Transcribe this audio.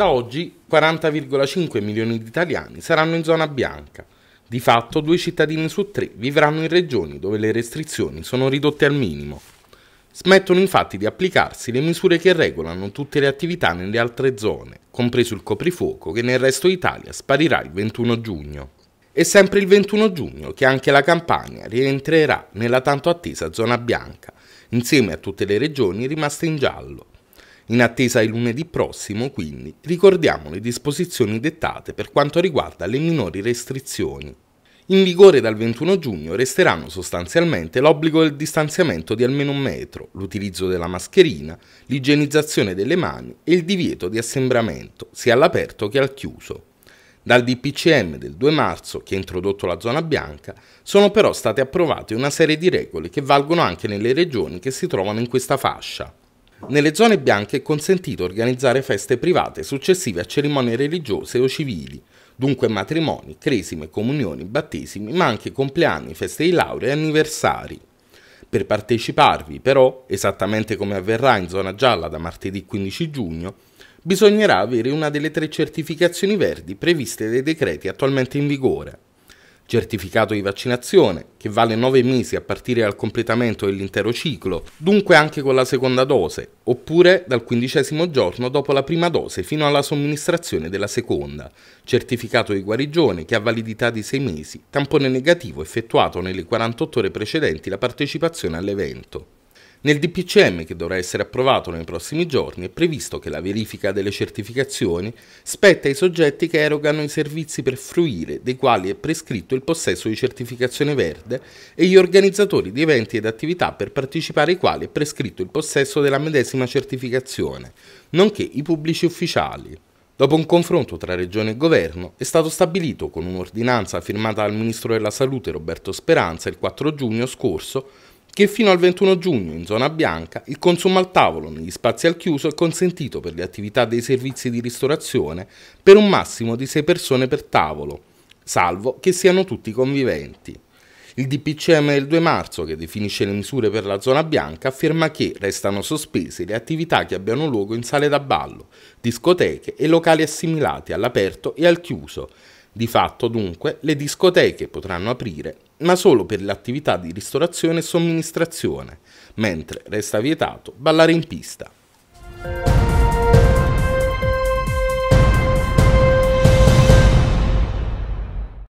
Da oggi 40,5 milioni di italiani saranno in zona bianca. Di fatto due cittadini su tre vivranno in regioni dove le restrizioni sono ridotte al minimo. Smettono infatti di applicarsi le misure che regolano tutte le attività nelle altre zone, compreso il coprifuoco che nel resto d'Italia sparirà il 21 giugno. È sempre il 21 giugno che anche la Campania rientrerà nella tanto attesa zona bianca, insieme a tutte le regioni rimaste in giallo. In attesa di lunedì prossimo, quindi, ricordiamo le disposizioni dettate per quanto riguarda le minori restrizioni. In vigore dal 21 giugno resteranno sostanzialmente l'obbligo del distanziamento di almeno un metro, l'utilizzo della mascherina, l'igienizzazione delle mani e il divieto di assembramento, sia all'aperto che al chiuso. Dal DPCM del 2 marzo, che ha introdotto la zona bianca, sono però state approvate una serie di regole che valgono anche nelle regioni che si trovano in questa fascia. Nelle zone bianche è consentito organizzare feste private successive a cerimonie religiose o civili, dunque matrimoni, cresime, comunioni, battesimi, ma anche compleanni, feste di laurea e anniversari. Per parteciparvi, però, esattamente come avverrà in zona gialla da martedì 15 giugno, bisognerà avere una delle tre certificazioni verdi previste dai decreti attualmente in vigore certificato di vaccinazione, che vale 9 mesi a partire dal completamento dell'intero ciclo, dunque anche con la seconda dose, oppure dal quindicesimo giorno dopo la prima dose fino alla somministrazione della seconda, certificato di guarigione che ha validità di 6 mesi, tampone negativo effettuato nelle 48 ore precedenti la partecipazione all'evento. Nel DPCM che dovrà essere approvato nei prossimi giorni è previsto che la verifica delle certificazioni spetta ai soggetti che erogano i servizi per fruire, dei quali è prescritto il possesso di certificazione verde, e gli organizzatori di eventi ed attività per partecipare ai quali è prescritto il possesso della medesima certificazione, nonché i pubblici ufficiali. Dopo un confronto tra Regione e Governo, è stato stabilito con un'ordinanza firmata dal Ministro della Salute Roberto Speranza il 4 giugno scorso che fino al 21 giugno in zona bianca il consumo al tavolo negli spazi al chiuso è consentito per le attività dei servizi di ristorazione per un massimo di 6 persone per tavolo, salvo che siano tutti conviventi. Il DPCM del 2 marzo, che definisce le misure per la zona bianca, afferma che restano sospese le attività che abbiano luogo in sale da ballo, discoteche e locali assimilati all'aperto e al chiuso, di fatto, dunque, le discoteche potranno aprire, ma solo per l'attività di ristorazione e somministrazione, mentre resta vietato ballare in pista.